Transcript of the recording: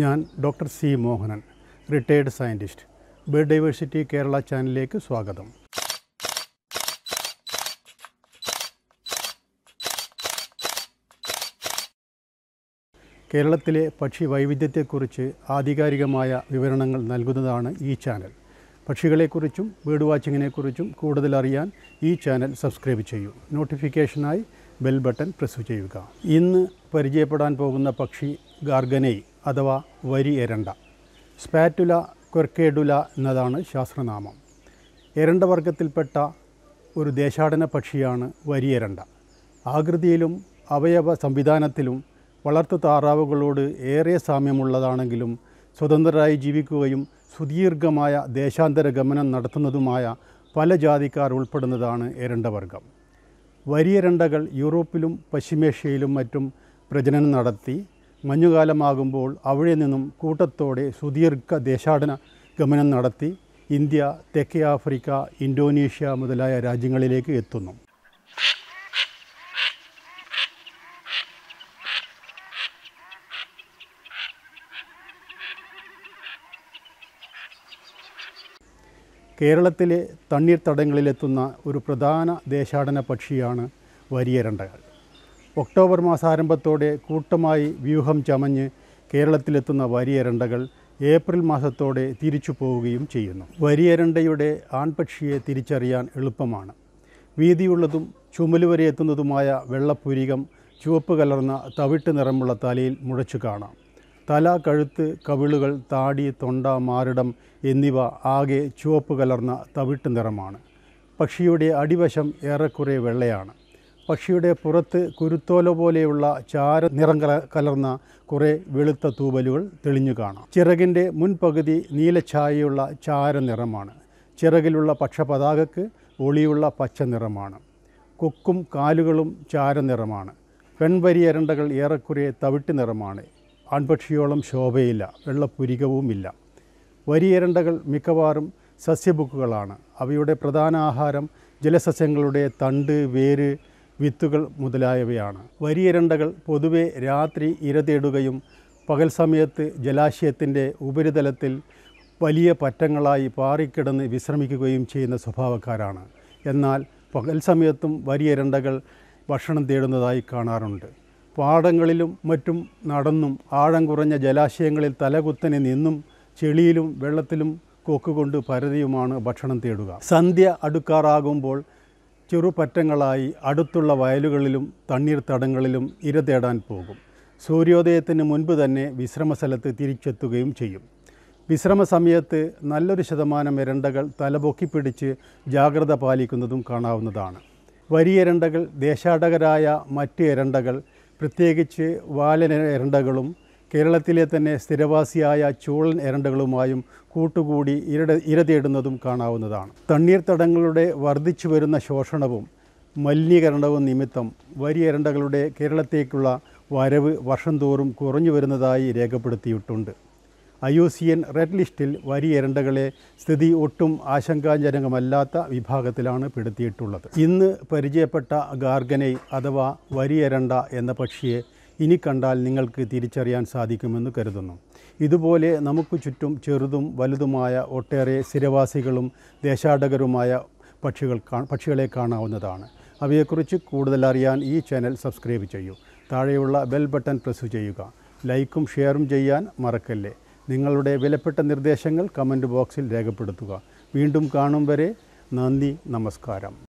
ഞാൻ doctor C Mohanan retired scientist bird diversity Kerala ചാനലിലേക്ക് സ്വാഗതം കേരളത്തിലെ പക്ഷി വൈവിധ്യത്തെക്കുറിച്ച് ആധികാരികമായ വിവരണങ്ങൾ നൽകുന്നതാണ് ഈ ചാനൽ പക്ഷികളെക്കുറിച്ചും ബേർഡ് വാച്ചിങ്ങിനെക്കുറിച്ചും കൂടുതൽ അറിയാൻ ഈ ചാനൽ സബ്സ്ക്രൈബ് ചെയ്യൂ നോട്ടിഫിക്കേഷനായി ബെൽ ബട്ടൺ പ്രസ് ചെയ്യുക ഇന്ന് പരിചയപ്പെടാൻ പോകുന്ന പക്ഷി ഗാർഗനൈ അഥവാ വരി എരണ്ട സ്പാറ്റുല കൊർക്കേഡുല എന്നതാണ് ശാസ്ത്രനാമം എരണ്ട വർഗത്തിൽപ്പെട്ട ഒരു ദേശാടന പക്ഷിയാണ് വരി എരണ്ട ആകൃതിയിലും അവയവ സംവിധാനത്തിലും വളർത്തു താറാവുകളോട് ഏറെ സാമ്യമുള്ളതാണെങ്കിലും സ്വതന്ത്രരായി ജീവിക്കുകയും സുദീർഘമായ ദേശാന്തര ഗമനം നടത്തുന്നതുമായ പല ജാതിക്കാർ ഉൾപ്പെടുന്നതാണ് എരണ്ടവർഗം വരിയരണ്ടകൾ യൂറോപ്പിലും പശ്ചിമേഷ്യയിലും മറ്റും പ്രജനനം നടത്തി മഞ്ഞുകാലമാകുമ്പോൾ അവിടെ നിന്നും കൂട്ടത്തോടെ സുദീർഘ ദേശാടന ഗമനം നടത്തി ഇന്ത്യ തെക്കേ ആഫ്രിക്ക ഇന്തോനേഷ്യ മുതലായ രാജ്യങ്ങളിലേക്ക് എത്തുന്നു കേരളത്തിലെ തണ്ണീർത്തടങ്ങളിലെത്തുന്ന ഒരു പ്രധാന ദേശാടന പക്ഷിയാണ് വരിയരണ്ടകൾ ഒക്ടോബർ മാസാരംഭത്തോടെ കൂട്ടമായി വ്യൂഹം ചമഞ്ഞ് കേരളത്തിലെത്തുന്ന വരിയരണ്ടകൾ ഏപ്രിൽ മാസത്തോടെ തിരിച്ചു പോവുകയും ചെയ്യുന്നു വരിയരണ്ടയുടെ ആൺപക്ഷിയെ തിരിച്ചറിയാൻ എളുപ്പമാണ് വീതിയുള്ളതും ചുമലുവരെ എത്തുന്നതുമായ വെള്ളപ്പുരികം ചുവപ്പ് കലർന്ന തവിട്ട് നിറമുള്ള തലയിൽ മുഴച്ചു കാണാം തല കഴുത്ത് കവിളുകൾ താടി തൊണ്ട മാറിടം എന്നിവ ആകെ ചുവപ്പ് കലർന്ന തവിട്ട് നിറമാണ് പക്ഷിയുടെ അടിവശം ഏറെക്കുറെ വെള്ളയാണ് പക്ഷിയുടെ പുറത്ത് കുരുത്തോല പോലെയുള്ള ചാര നിറം കലർന്ന കുറേ വെളുത്ത തൂവലുകൾ തെളിഞ്ഞു കാണാം ചിറകിൻ്റെ മുൻപകുതി നീലഛായയുള്ള ചാര നിറമാണ് ചിറകിലുള്ള പക്ഷപതാകക്ക് ഒളിയുള്ള പച്ച നിറമാണ് കൊക്കും കാലുകളും ചാര നിറമാണ് പെൺവരിയരണ്ടകൾ ഏറെക്കുറെ തവിട്ട് നിറമാണ് ആൺപക്ഷിയോളം ശോഭയില്ല വെള്ളപ്പുരികവുമില്ല വരിയരണ്ടകൾ മിക്കവാറും സസ്യബുക്കുകളാണ് അവയുടെ പ്രധാന ആഹാരം ജലസസ്യങ്ങളുടെ തണ്ട് വേര് വിത്തുകൾ മുതലായവയാണ് വരിയരണ്ടകൾ പൊതുവെ രാത്രി ഇര തേടുകയും പകൽ സമയത്ത് ജലാശയത്തിൻ്റെ ഉപരിതലത്തിൽ വലിയ പറ്റങ്ങളായി പാറിക്കിടന്ന് വിശ്രമിക്കുകയും ചെയ്യുന്ന സ്വഭാവക്കാരാണ് എന്നാൽ പകൽ സമയത്തും വരിയരണ്ടകൾ ഭക്ഷണം തേടുന്നതായി കാണാറുണ്ട് പാടങ്ങളിലും മറ്റും നടന്നും ആഴം കുറഞ്ഞ ജലാശയങ്ങളിൽ തലകുത്തനെ നിന്നും ചെളിയിലും വെള്ളത്തിലും കൊക്കുകൊണ്ട് പരതിയുമാണ് ഭക്ഷണം തേടുക സന്ധ്യ അടുക്കാറാകുമ്പോൾ ചെറുപറ്റങ്ങളായി അടുത്തുള്ള വയലുകളിലും തണ്ണീർത്തടങ്ങളിലും ഇര തേടാൻ പോകും സൂര്യോദയത്തിന് മുൻപ് തന്നെ വിശ്രമസ്ഥലത്ത് തിരിച്ചെത്തുകയും ചെയ്യും വിശ്രമ സമയത്ത് നല്ലൊരു ശതമാനം എരണ്ടകൾ തലപൊക്കിപ്പിടിച്ച് ജാഗ്രത പാലിക്കുന്നതും കാണാവുന്നതാണ് വരിയെരണ്ടകൾ ദേശാടകരായ മറ്റ് എരണ്ടകൾ പ്രത്യേകിച്ച് വാലന എരണ്ടകളും കേരളത്തിലെ തന്നെ സ്ഥിരവാസിയായ ചൂളൻ എരണ്ടകളുമായും കൂട്ടുകൂടി ഇരട ഇരതേടുന്നതും കാണാവുന്നതാണ് തണ്ണീർത്തടങ്ങളുടെ വർദ്ധിച്ചു വരുന്ന ശോഷണവും മലിനീകരണവും നിമിത്തം വരി എരണ്ടകളുടെ കേരളത്തേക്കുള്ള വരവ് വർഷം തോറും കുറഞ്ഞു വരുന്നതായി രേഖപ്പെടുത്തിയിട്ടുണ്ട് I U C N red ലിസ്റ്റിൽ വരി എരണ്ടകളെ സ്ഥിതി ഒട്ടും ആശങ്കാജനകമല്ലാത്ത വിഭാഗത്തിലാണ് പെടുത്തിയിട്ടുള്ളത് ഇന്ന് പരിചയപ്പെട്ട ഗാർഗനൈ അഥവാ വരി എരണ്ട എന്ന പക്ഷിയെ ഇനി കണ്ടാൽ നിങ്ങൾക്ക് തിരിച്ചറിയാൻ സാധിക്കുമെന്ന് കരുതുന്നു ഇതുപോലെ നമുക്ക് ചുറ്റും ചെറുതും വലുതുമായ ഒട്ടേറെ സ്ഥിരവാസികളും ദേശാടകരുമായ പക്ഷികൾ പക്ഷികളെ കാണാവുന്നതാണ് അവയെക്കുറിച്ച് കൂടുതൽ അറിയാൻ ഈ ചാനൽ സബ്സ്ക്രൈബ് ചെയ്യൂ താഴെയുള്ള ബെൽ ബട്ടൺ പ്രസ് ചെയ്യുക ലൈക്കും ഷെയറും ചെയ്യാൻ മറക്കല്ലേ നിങ്ങളുടെ വിലപ്പെട്ട നിർദ്ദേശങ്ങൾ കമൻറ്റ് ബോക്സിൽ രേഖപ്പെടുത്തുക വീണ്ടും കാണും വരെ നന്ദി നമസ്കാരം